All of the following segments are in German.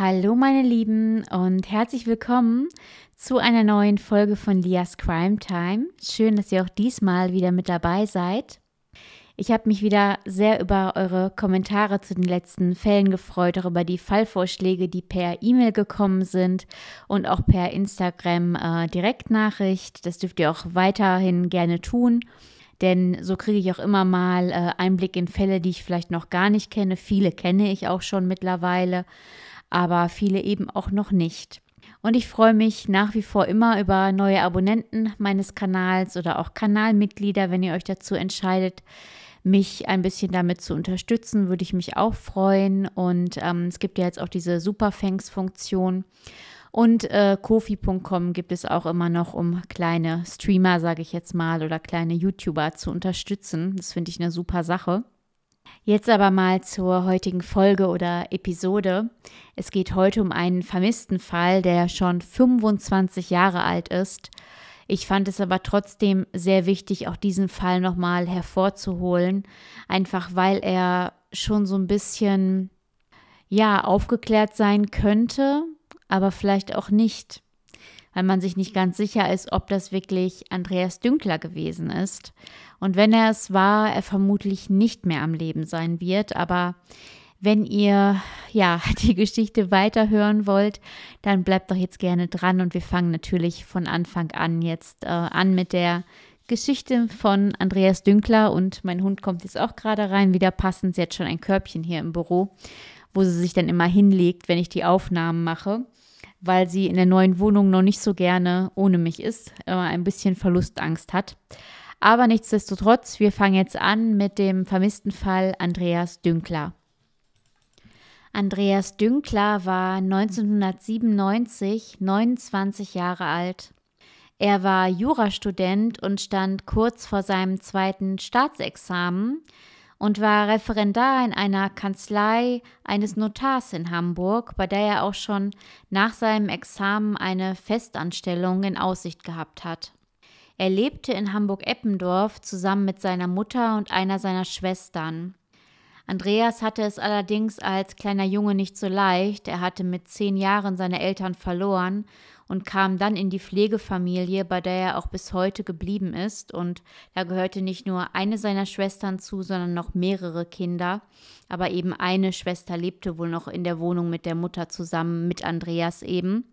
Hallo meine Lieben und herzlich willkommen zu einer neuen Folge von Lias Crime Time. Schön, dass ihr auch diesmal wieder mit dabei seid. Ich habe mich wieder sehr über eure Kommentare zu den letzten Fällen gefreut, auch über die Fallvorschläge, die per E-Mail gekommen sind und auch per Instagram äh, Direktnachricht. Das dürft ihr auch weiterhin gerne tun denn so kriege ich auch immer mal äh, Einblick in Fälle, die ich vielleicht noch gar nicht kenne. Viele kenne ich auch schon mittlerweile, aber viele eben auch noch nicht. Und ich freue mich nach wie vor immer über neue Abonnenten meines Kanals oder auch Kanalmitglieder, wenn ihr euch dazu entscheidet, mich ein bisschen damit zu unterstützen, würde ich mich auch freuen. Und ähm, es gibt ja jetzt auch diese Superfangs-Funktion. Und äh, kofi.com gibt es auch immer noch, um kleine Streamer, sage ich jetzt mal, oder kleine YouTuber zu unterstützen. Das finde ich eine super Sache. Jetzt aber mal zur heutigen Folge oder Episode. Es geht heute um einen vermissten Fall, der schon 25 Jahre alt ist. Ich fand es aber trotzdem sehr wichtig, auch diesen Fall nochmal hervorzuholen, einfach weil er schon so ein bisschen, ja, aufgeklärt sein könnte, aber vielleicht auch nicht weil man sich nicht ganz sicher ist, ob das wirklich Andreas Dünkler gewesen ist. Und wenn er es war, er vermutlich nicht mehr am Leben sein wird, aber wenn ihr ja die Geschichte weiterhören wollt, dann bleibt doch jetzt gerne dran und wir fangen natürlich von Anfang an jetzt äh, an mit der Geschichte von Andreas Dünkler und mein Hund kommt jetzt auch gerade rein, wieder passend. Sie hat schon ein Körbchen hier im Büro, wo sie sich dann immer hinlegt, wenn ich die Aufnahmen mache weil sie in der neuen Wohnung noch nicht so gerne ohne mich ist, immer äh, ein bisschen Verlustangst hat. Aber nichtsdestotrotz, wir fangen jetzt an mit dem vermissten Fall Andreas Dünkler. Andreas Dünkler war 1997 29 Jahre alt. Er war Jurastudent und stand kurz vor seinem zweiten Staatsexamen, und war Referendar in einer Kanzlei eines Notars in Hamburg, bei der er auch schon nach seinem Examen eine Festanstellung in Aussicht gehabt hat. Er lebte in Hamburg-Eppendorf zusammen mit seiner Mutter und einer seiner Schwestern. Andreas hatte es allerdings als kleiner Junge nicht so leicht. Er hatte mit zehn Jahren seine Eltern verloren und kam dann in die Pflegefamilie, bei der er auch bis heute geblieben ist. Und da gehörte nicht nur eine seiner Schwestern zu, sondern noch mehrere Kinder. Aber eben eine Schwester lebte wohl noch in der Wohnung mit der Mutter zusammen, mit Andreas eben.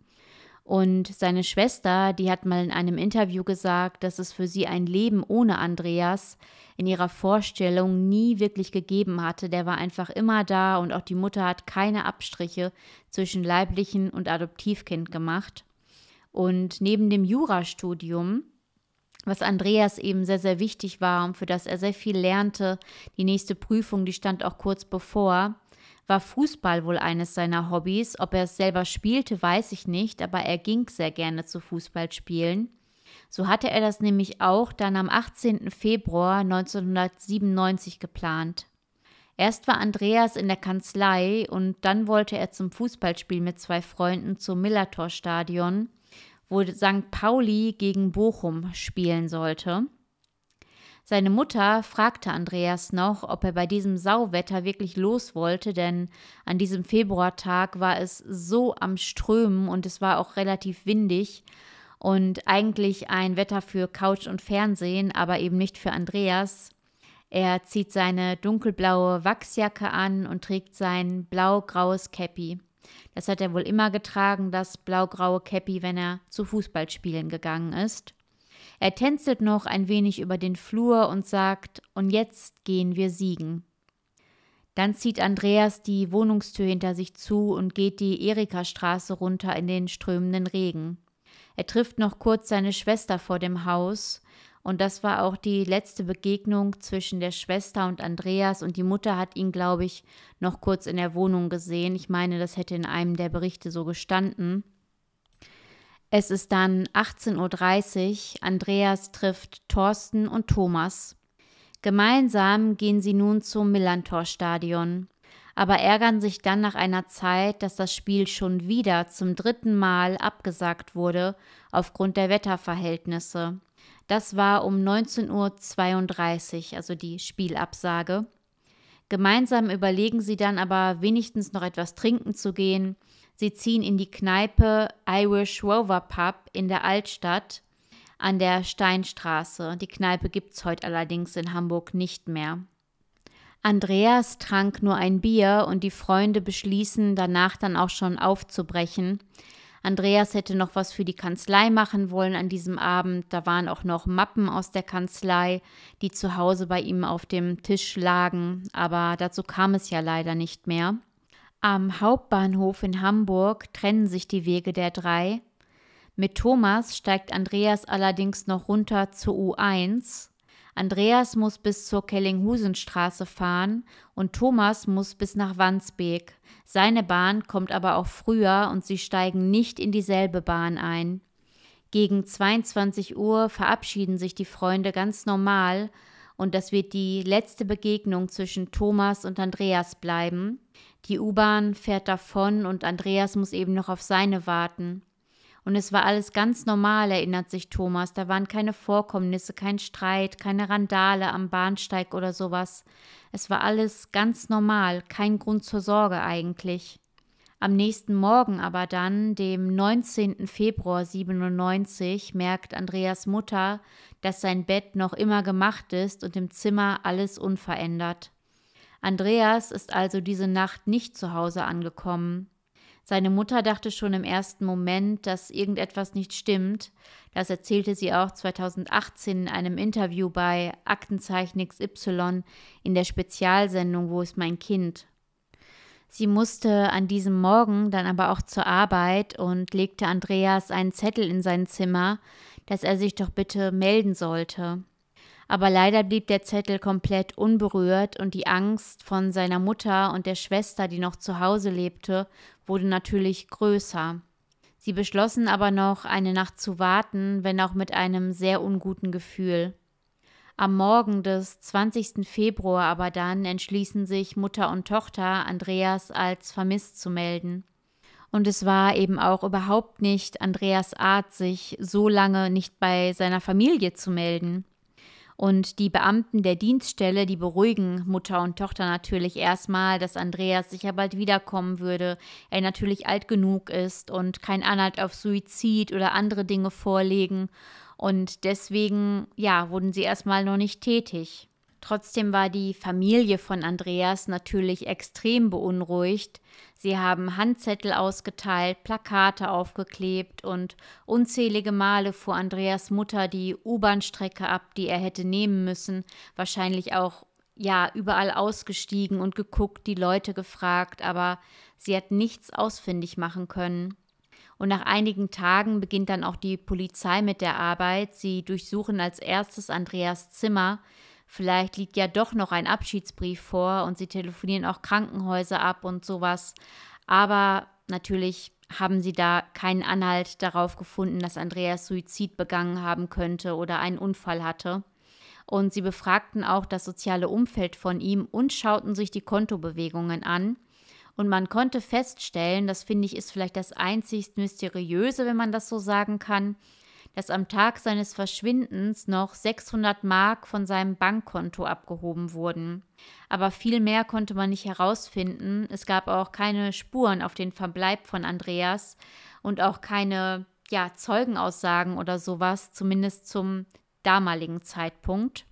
Und seine Schwester, die hat mal in einem Interview gesagt, dass es für sie ein Leben ohne Andreas in ihrer Vorstellung nie wirklich gegeben hatte. Der war einfach immer da und auch die Mutter hat keine Abstriche zwischen leiblichen und Adoptivkind gemacht. Und neben dem Jurastudium, was Andreas eben sehr, sehr wichtig war und für das er sehr viel lernte, die nächste Prüfung, die stand auch kurz bevor, war Fußball wohl eines seiner Hobbys. Ob er es selber spielte, weiß ich nicht, aber er ging sehr gerne zu Fußballspielen. So hatte er das nämlich auch dann am 18. Februar 1997 geplant. Erst war Andreas in der Kanzlei und dann wollte er zum Fußballspiel mit zwei Freunden zum Millertor-Stadion wo St. Pauli gegen Bochum spielen sollte. Seine Mutter fragte Andreas noch, ob er bei diesem Sauwetter wirklich los wollte, denn an diesem Februartag war es so am Strömen und es war auch relativ windig und eigentlich ein Wetter für Couch und Fernsehen, aber eben nicht für Andreas. Er zieht seine dunkelblaue Wachsjacke an und trägt sein blau-graues Käppi. Das hat er wohl immer getragen, das blaugraue Käppi, wenn er zu Fußballspielen gegangen ist. Er tänzelt noch ein wenig über den Flur und sagt, und jetzt gehen wir siegen. Dann zieht Andreas die Wohnungstür hinter sich zu und geht die Erikastraße runter in den strömenden Regen. Er trifft noch kurz seine Schwester vor dem Haus, und das war auch die letzte Begegnung zwischen der Schwester und Andreas. Und die Mutter hat ihn, glaube ich, noch kurz in der Wohnung gesehen. Ich meine, das hätte in einem der Berichte so gestanden. Es ist dann 18.30 Uhr. Andreas trifft Thorsten und Thomas. Gemeinsam gehen sie nun zum Millantor-Stadion, aber ärgern sich dann nach einer Zeit, dass das Spiel schon wieder zum dritten Mal abgesagt wurde aufgrund der Wetterverhältnisse. Das war um 19.32 Uhr, also die Spielabsage. Gemeinsam überlegen sie dann aber wenigstens noch etwas trinken zu gehen. Sie ziehen in die Kneipe Irish Rover Pub in der Altstadt an der Steinstraße. Die Kneipe gibt es heute allerdings in Hamburg nicht mehr. Andreas trank nur ein Bier und die Freunde beschließen, danach dann auch schon aufzubrechen. Andreas hätte noch was für die Kanzlei machen wollen an diesem Abend. Da waren auch noch Mappen aus der Kanzlei, die zu Hause bei ihm auf dem Tisch lagen. Aber dazu kam es ja leider nicht mehr. Am Hauptbahnhof in Hamburg trennen sich die Wege der drei. Mit Thomas steigt Andreas allerdings noch runter zur U1 Andreas muss bis zur Kellinghusenstraße fahren und Thomas muss bis nach Wandsbek. Seine Bahn kommt aber auch früher und sie steigen nicht in dieselbe Bahn ein. Gegen 22 Uhr verabschieden sich die Freunde ganz normal und das wird die letzte Begegnung zwischen Thomas und Andreas bleiben. Die U-Bahn fährt davon und Andreas muss eben noch auf seine warten. Und es war alles ganz normal, erinnert sich Thomas. Da waren keine Vorkommnisse, kein Streit, keine Randale am Bahnsteig oder sowas. Es war alles ganz normal, kein Grund zur Sorge eigentlich. Am nächsten Morgen aber dann, dem 19. Februar 97, merkt Andreas Mutter, dass sein Bett noch immer gemacht ist und im Zimmer alles unverändert. Andreas ist also diese Nacht nicht zu Hause angekommen. Seine Mutter dachte schon im ersten Moment, dass irgendetwas nicht stimmt. Das erzählte sie auch 2018 in einem Interview bei Aktenzeichen XY in der Spezialsendung Wo ist mein Kind? Sie musste an diesem Morgen dann aber auch zur Arbeit und legte Andreas einen Zettel in sein Zimmer, dass er sich doch bitte melden sollte aber leider blieb der Zettel komplett unberührt und die Angst von seiner Mutter und der Schwester, die noch zu Hause lebte, wurde natürlich größer. Sie beschlossen aber noch, eine Nacht zu warten, wenn auch mit einem sehr unguten Gefühl. Am Morgen des 20. Februar aber dann entschließen sich Mutter und Tochter, Andreas als vermisst zu melden. Und es war eben auch überhaupt nicht Andreas Art, sich so lange nicht bei seiner Familie zu melden. Und die Beamten der Dienststelle, die beruhigen Mutter und Tochter natürlich erstmal, dass Andreas sicher bald wiederkommen würde, er natürlich alt genug ist und kein Anhalt auf Suizid oder andere Dinge vorlegen. Und deswegen, ja, wurden sie erstmal noch nicht tätig. Trotzdem war die Familie von Andreas natürlich extrem beunruhigt. Sie haben Handzettel ausgeteilt, Plakate aufgeklebt und unzählige Male fuhr Andreas Mutter die U-Bahn-Strecke ab, die er hätte nehmen müssen, wahrscheinlich auch ja, überall ausgestiegen und geguckt, die Leute gefragt, aber sie hat nichts ausfindig machen können. Und nach einigen Tagen beginnt dann auch die Polizei mit der Arbeit. Sie durchsuchen als erstes Andreas Zimmer, Vielleicht liegt ja doch noch ein Abschiedsbrief vor und sie telefonieren auch Krankenhäuser ab und sowas. Aber natürlich haben sie da keinen Anhalt darauf gefunden, dass Andreas Suizid begangen haben könnte oder einen Unfall hatte. Und sie befragten auch das soziale Umfeld von ihm und schauten sich die Kontobewegungen an. Und man konnte feststellen, das finde ich ist vielleicht das einzigst mysteriöse, wenn man das so sagen kann, dass am Tag seines Verschwindens noch 600 Mark von seinem Bankkonto abgehoben wurden. Aber viel mehr konnte man nicht herausfinden. Es gab auch keine Spuren auf den Verbleib von Andreas und auch keine ja, Zeugenaussagen oder sowas, zumindest zum damaligen Zeitpunkt.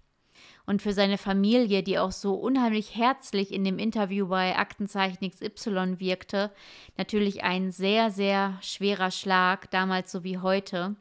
Und für seine Familie, die auch so unheimlich herzlich in dem Interview bei Aktenzeichen XY wirkte, natürlich ein sehr, sehr schwerer Schlag, damals so wie heute.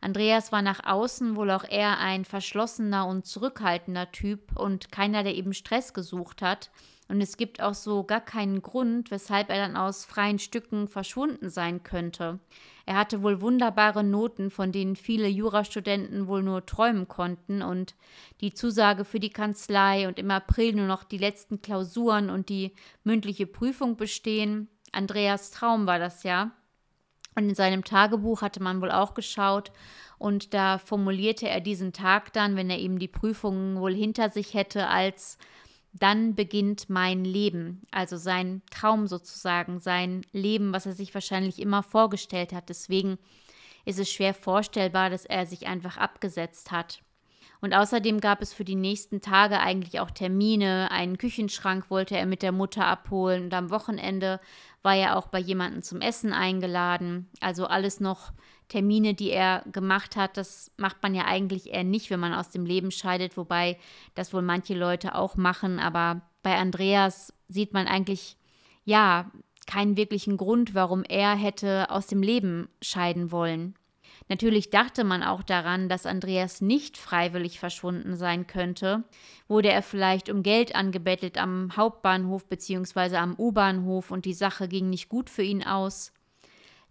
Andreas war nach außen wohl auch eher ein verschlossener und zurückhaltender Typ und keiner, der eben Stress gesucht hat. Und es gibt auch so gar keinen Grund, weshalb er dann aus freien Stücken verschwunden sein könnte. Er hatte wohl wunderbare Noten, von denen viele Jurastudenten wohl nur träumen konnten, und die Zusage für die Kanzlei und im April nur noch die letzten Klausuren und die mündliche Prüfung bestehen. Andreas Traum war das ja. Und in seinem Tagebuch hatte man wohl auch geschaut und da formulierte er diesen Tag dann, wenn er eben die Prüfungen wohl hinter sich hätte, als dann beginnt mein Leben, also sein Traum sozusagen, sein Leben, was er sich wahrscheinlich immer vorgestellt hat. Deswegen ist es schwer vorstellbar, dass er sich einfach abgesetzt hat. Und außerdem gab es für die nächsten Tage eigentlich auch Termine. Einen Küchenschrank wollte er mit der Mutter abholen und am Wochenende war er auch bei jemandem zum Essen eingeladen. Also alles noch Termine, die er gemacht hat. Das macht man ja eigentlich eher nicht, wenn man aus dem Leben scheidet, wobei das wohl manche Leute auch machen. Aber bei Andreas sieht man eigentlich, ja, keinen wirklichen Grund, warum er hätte aus dem Leben scheiden wollen. Natürlich dachte man auch daran, dass Andreas nicht freiwillig verschwunden sein könnte. Wurde er vielleicht um Geld angebettelt am Hauptbahnhof bzw. am U-Bahnhof und die Sache ging nicht gut für ihn aus?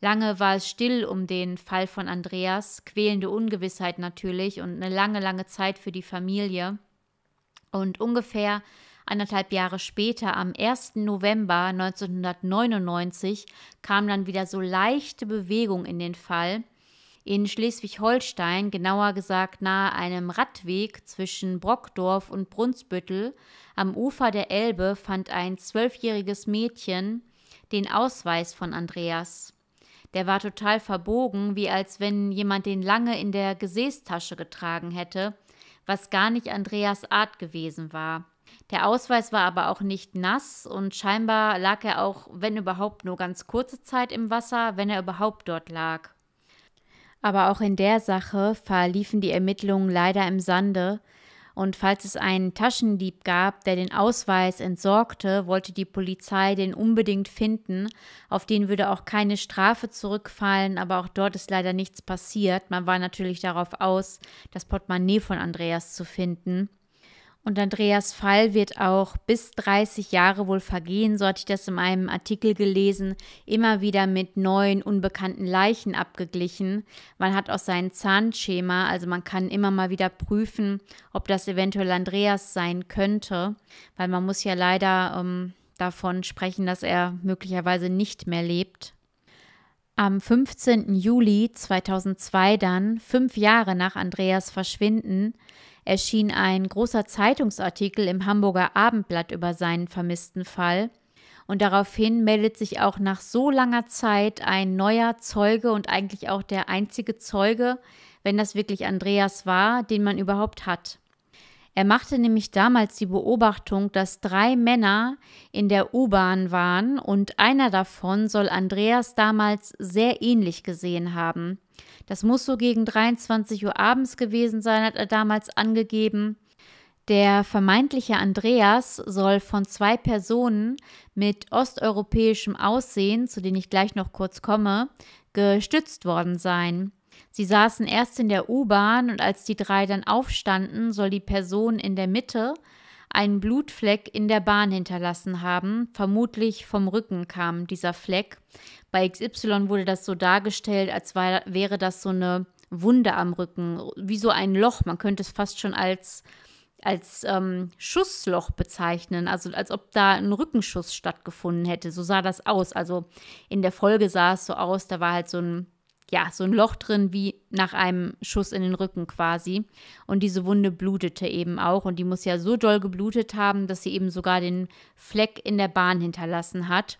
Lange war es still um den Fall von Andreas, quälende Ungewissheit natürlich und eine lange, lange Zeit für die Familie. Und ungefähr Anderthalb Jahre später, am 1. November 1999, kam dann wieder so leichte Bewegung in den Fall in Schleswig-Holstein, genauer gesagt nahe einem Radweg zwischen Brockdorf und Brunsbüttel, am Ufer der Elbe fand ein zwölfjähriges Mädchen den Ausweis von Andreas. Der war total verbogen, wie als wenn jemand den lange in der Gesäßtasche getragen hätte, was gar nicht Andreas Art gewesen war. Der Ausweis war aber auch nicht nass und scheinbar lag er auch, wenn überhaupt, nur ganz kurze Zeit im Wasser, wenn er überhaupt dort lag. Aber auch in der Sache verliefen die Ermittlungen leider im Sande. Und falls es einen Taschendieb gab, der den Ausweis entsorgte, wollte die Polizei den unbedingt finden. Auf den würde auch keine Strafe zurückfallen, aber auch dort ist leider nichts passiert. Man war natürlich darauf aus, das Portemonnaie von Andreas zu finden. Und Andreas Fall wird auch bis 30 Jahre wohl vergehen, so hatte ich das in einem Artikel gelesen, immer wieder mit neuen unbekannten Leichen abgeglichen. Man hat auch sein Zahnschema, also man kann immer mal wieder prüfen, ob das eventuell Andreas sein könnte, weil man muss ja leider ähm, davon sprechen, dass er möglicherweise nicht mehr lebt. Am 15. Juli 2002 dann, fünf Jahre nach Andreas Verschwinden, erschien ein großer Zeitungsartikel im Hamburger Abendblatt über seinen vermissten Fall und daraufhin meldet sich auch nach so langer Zeit ein neuer Zeuge und eigentlich auch der einzige Zeuge, wenn das wirklich Andreas war, den man überhaupt hat. Er machte nämlich damals die Beobachtung, dass drei Männer in der U-Bahn waren und einer davon soll Andreas damals sehr ähnlich gesehen haben. Das muss so gegen 23 Uhr abends gewesen sein, hat er damals angegeben. Der vermeintliche Andreas soll von zwei Personen mit osteuropäischem Aussehen, zu denen ich gleich noch kurz komme, gestützt worden sein. Sie saßen erst in der U-Bahn und als die drei dann aufstanden, soll die Person in der Mitte einen Blutfleck in der Bahn hinterlassen haben. Vermutlich vom Rücken kam dieser Fleck. Bei XY wurde das so dargestellt, als war, wäre das so eine Wunde am Rücken, wie so ein Loch. Man könnte es fast schon als, als ähm, Schussloch bezeichnen, also als ob da ein Rückenschuss stattgefunden hätte. So sah das aus. Also in der Folge sah es so aus, da war halt so ein ja, so ein Loch drin wie nach einem Schuss in den Rücken quasi. Und diese Wunde blutete eben auch und die muss ja so doll geblutet haben, dass sie eben sogar den Fleck in der Bahn hinterlassen hat.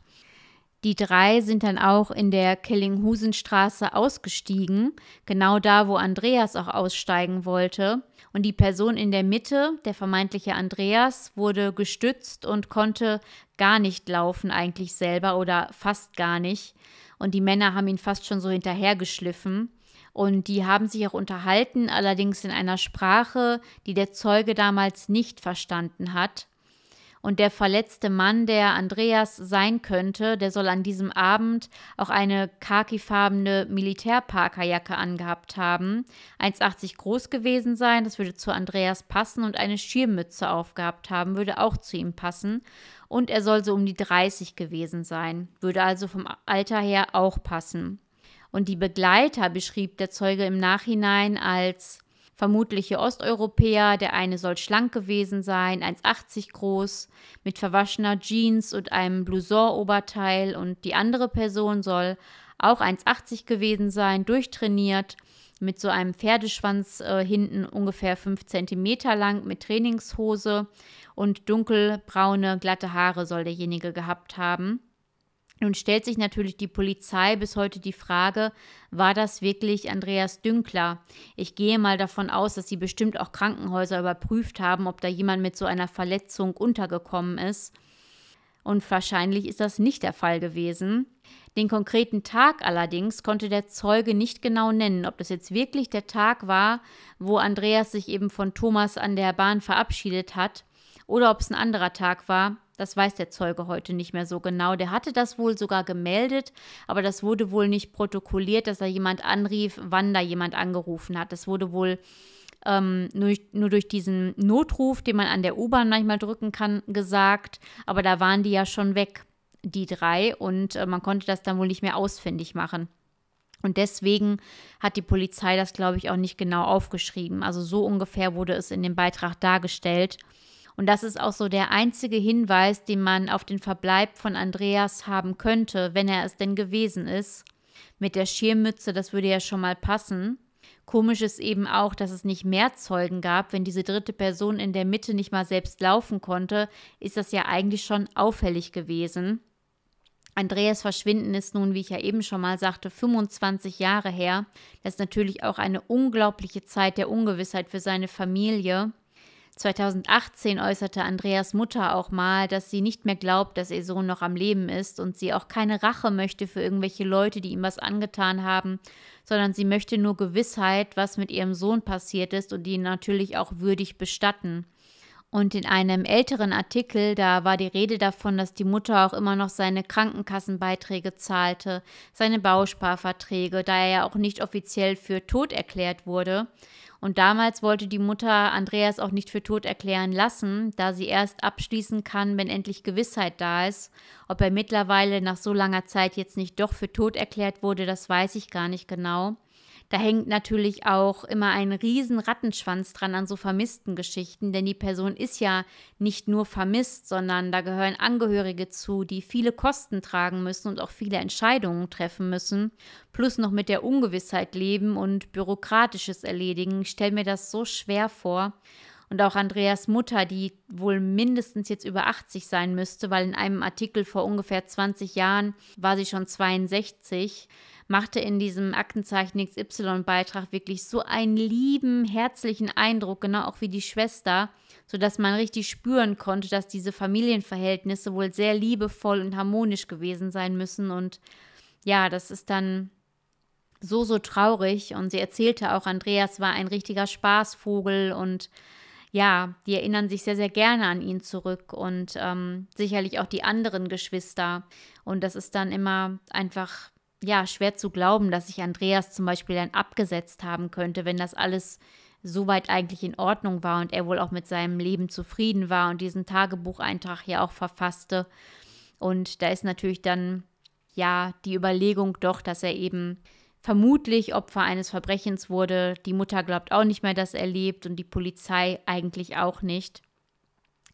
Die drei sind dann auch in der Killinghusenstraße ausgestiegen, genau da, wo Andreas auch aussteigen wollte. Und die Person in der Mitte, der vermeintliche Andreas, wurde gestützt und konnte gar nicht laufen eigentlich selber oder fast gar nicht und die Männer haben ihn fast schon so hinterhergeschliffen. Und die haben sich auch unterhalten, allerdings in einer Sprache, die der Zeuge damals nicht verstanden hat. Und der verletzte Mann, der Andreas sein könnte, der soll an diesem Abend auch eine khakifarbene Militärparkerjacke angehabt haben, 1,80 groß gewesen sein, das würde zu Andreas passen, und eine Schirmmütze aufgehabt haben, würde auch zu ihm passen und er soll so um die 30 gewesen sein, würde also vom Alter her auch passen. Und die Begleiter beschrieb der Zeuge im Nachhinein als vermutliche Osteuropäer, der eine soll schlank gewesen sein, 1,80 groß, mit verwaschener Jeans und einem Blouson-Oberteil und die andere Person soll auch 1,80 gewesen sein, durchtrainiert mit so einem Pferdeschwanz äh, hinten ungefähr 5 cm lang mit Trainingshose und dunkelbraune, glatte Haare soll derjenige gehabt haben. Nun stellt sich natürlich die Polizei bis heute die Frage, war das wirklich Andreas Dünkler? Ich gehe mal davon aus, dass sie bestimmt auch Krankenhäuser überprüft haben, ob da jemand mit so einer Verletzung untergekommen ist und wahrscheinlich ist das nicht der Fall gewesen. Den konkreten Tag allerdings konnte der Zeuge nicht genau nennen, ob das jetzt wirklich der Tag war, wo Andreas sich eben von Thomas an der Bahn verabschiedet hat, oder ob es ein anderer Tag war, das weiß der Zeuge heute nicht mehr so genau. Der hatte das wohl sogar gemeldet, aber das wurde wohl nicht protokolliert, dass er jemand anrief, wann da jemand angerufen hat. Das wurde wohl ähm, nur, nur durch diesen Notruf, den man an der U-Bahn manchmal drücken kann, gesagt. Aber da waren die ja schon weg, die drei. Und äh, man konnte das dann wohl nicht mehr ausfindig machen. Und deswegen hat die Polizei das, glaube ich, auch nicht genau aufgeschrieben. Also so ungefähr wurde es in dem Beitrag dargestellt. Und das ist auch so der einzige Hinweis, den man auf den Verbleib von Andreas haben könnte, wenn er es denn gewesen ist. Mit der Schirmmütze, das würde ja schon mal passen. Komisch ist eben auch, dass es nicht mehr Zeugen gab. Wenn diese dritte Person in der Mitte nicht mal selbst laufen konnte, ist das ja eigentlich schon auffällig gewesen. Andreas Verschwinden ist nun, wie ich ja eben schon mal sagte, 25 Jahre her. Das ist natürlich auch eine unglaubliche Zeit der Ungewissheit für seine Familie. 2018 äußerte Andreas Mutter auch mal, dass sie nicht mehr glaubt, dass ihr Sohn noch am Leben ist und sie auch keine Rache möchte für irgendwelche Leute, die ihm was angetan haben, sondern sie möchte nur Gewissheit, was mit ihrem Sohn passiert ist und ihn natürlich auch würdig bestatten. Und in einem älteren Artikel, da war die Rede davon, dass die Mutter auch immer noch seine Krankenkassenbeiträge zahlte, seine Bausparverträge, da er ja auch nicht offiziell für tot erklärt wurde. Und damals wollte die Mutter Andreas auch nicht für tot erklären lassen, da sie erst abschließen kann, wenn endlich Gewissheit da ist. Ob er mittlerweile nach so langer Zeit jetzt nicht doch für tot erklärt wurde, das weiß ich gar nicht genau. Da hängt natürlich auch immer ein riesen Rattenschwanz dran an so vermissten Geschichten, denn die Person ist ja nicht nur vermisst, sondern da gehören Angehörige zu, die viele Kosten tragen müssen und auch viele Entscheidungen treffen müssen, plus noch mit der Ungewissheit leben und bürokratisches erledigen. Ich stelle mir das so schwer vor und auch Andreas Mutter, die wohl mindestens jetzt über 80 sein müsste, weil in einem Artikel vor ungefähr 20 Jahren war sie schon 62, machte in diesem Aktenzeichen XY-Beitrag wirklich so einen lieben, herzlichen Eindruck, genau auch wie die Schwester, sodass man richtig spüren konnte, dass diese Familienverhältnisse wohl sehr liebevoll und harmonisch gewesen sein müssen. Und ja, das ist dann so, so traurig. Und sie erzählte auch, Andreas war ein richtiger Spaßvogel und ja, die erinnern sich sehr, sehr gerne an ihn zurück und ähm, sicherlich auch die anderen Geschwister. Und das ist dann immer einfach, ja, schwer zu glauben, dass sich Andreas zum Beispiel dann abgesetzt haben könnte, wenn das alles soweit eigentlich in Ordnung war und er wohl auch mit seinem Leben zufrieden war und diesen Tagebucheintrag ja auch verfasste. Und da ist natürlich dann ja die Überlegung doch, dass er eben vermutlich Opfer eines Verbrechens wurde. Die Mutter glaubt auch nicht mehr, dass er lebt und die Polizei eigentlich auch nicht.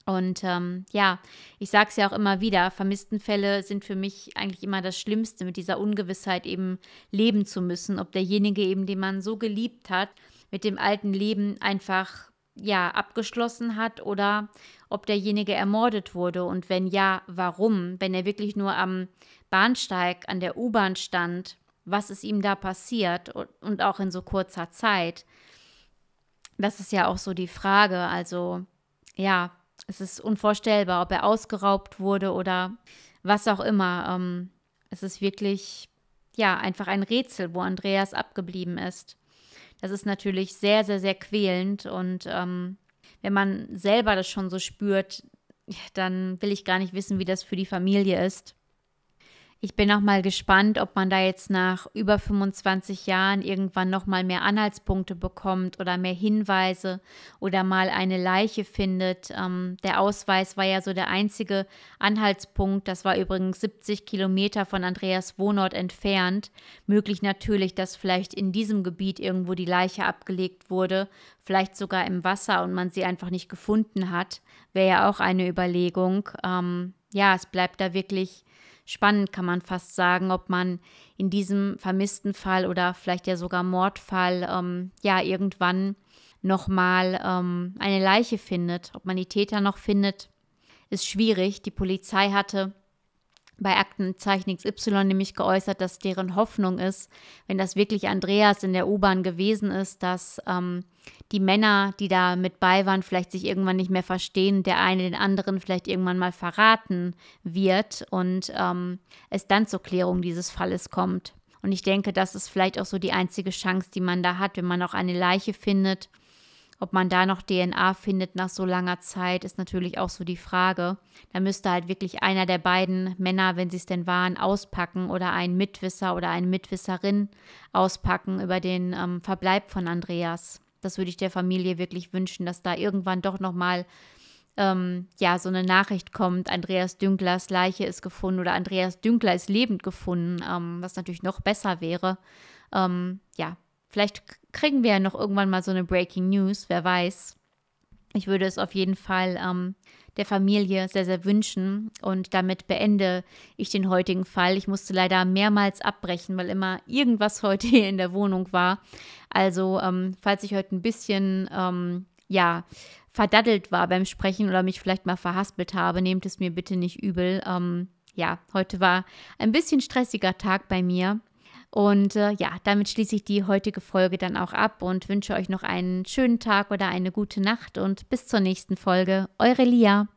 Und ähm, ja, ich sage es ja auch immer wieder, Vermisstenfälle sind für mich eigentlich immer das Schlimmste, mit dieser Ungewissheit eben leben zu müssen, ob derjenige eben, den man so geliebt hat, mit dem alten Leben einfach ja abgeschlossen hat oder ob derjenige ermordet wurde und wenn ja, warum? Wenn er wirklich nur am Bahnsteig an der U-Bahn stand was ist ihm da passiert und, auch in so kurzer Zeit. Das ist ja auch so die Frage. Also ja, es ist unvorstellbar, ob er ausgeraubt wurde oder was auch immer. Ähm, es ist wirklich, ja, einfach ein Rätsel, wo Andreas abgeblieben ist. Das ist natürlich sehr, sehr, sehr quälend. Und ähm, wenn man selber das schon so spürt, dann will ich gar nicht wissen, wie das für die Familie ist. Ich bin auch mal gespannt, ob man da jetzt nach über 25 Jahren irgendwann noch mal mehr Anhaltspunkte bekommt oder mehr Hinweise oder mal eine Leiche findet. Ähm, der Ausweis war ja so der einzige Anhaltspunkt. Das war übrigens 70 Kilometer von Andreas Wohnort entfernt. Möglich natürlich, dass vielleicht in diesem Gebiet irgendwo die Leiche abgelegt wurde, vielleicht sogar im Wasser und man sie einfach nicht gefunden hat. Wäre ja auch eine Überlegung. Ähm, ja, es bleibt da wirklich spannend, kann man fast sagen, ob man in diesem vermissten Fall oder vielleicht ja sogar Mordfall ähm, ja irgendwann nochmal ähm, eine Leiche findet, ob man die Täter noch findet. Ist schwierig. Die Polizei hatte bei Aktenzeichen XY nämlich geäußert, dass deren Hoffnung ist, wenn das wirklich Andreas in der U-Bahn gewesen ist, dass ähm, die Männer, die da mit bei waren, vielleicht sich irgendwann nicht mehr verstehen, der eine den anderen vielleicht irgendwann mal verraten wird und ähm, es dann zur Klärung dieses Falles kommt. Und ich denke, das ist vielleicht auch so die einzige Chance, die man da hat, wenn man auch eine Leiche findet, ob man da noch DNA findet nach so langer Zeit, ist natürlich auch so die Frage. Da müsste halt wirklich einer der beiden Männer, wenn sie es denn waren, auspacken oder einen Mitwisser oder eine Mitwisserin auspacken über den ähm, Verbleib von Andreas. Das würde ich der Familie wirklich wünschen, dass da irgendwann doch nochmal ähm, ja, so eine Nachricht kommt, Andreas Dünklers Leiche ist gefunden oder Andreas Dünkler ist lebend gefunden, ähm, was natürlich noch besser wäre. Ähm, ja, Vielleicht kriegen wir ja noch irgendwann mal so eine Breaking News, wer weiß. Ich würde es auf jeden Fall ähm, der Familie sehr, sehr wünschen. Und damit beende ich den heutigen Fall. Ich musste leider mehrmals abbrechen, weil immer irgendwas heute hier in der Wohnung war. Also, ähm, falls ich heute ein bisschen, ähm, ja, verdaddelt war beim Sprechen oder mich vielleicht mal verhaspelt habe, nehmt es mir bitte nicht übel. Ähm, ja, heute war ein bisschen stressiger Tag bei mir. Und äh, ja, damit schließe ich die heutige Folge dann auch ab und wünsche euch noch einen schönen Tag oder eine gute Nacht und bis zur nächsten Folge. Eure Lia.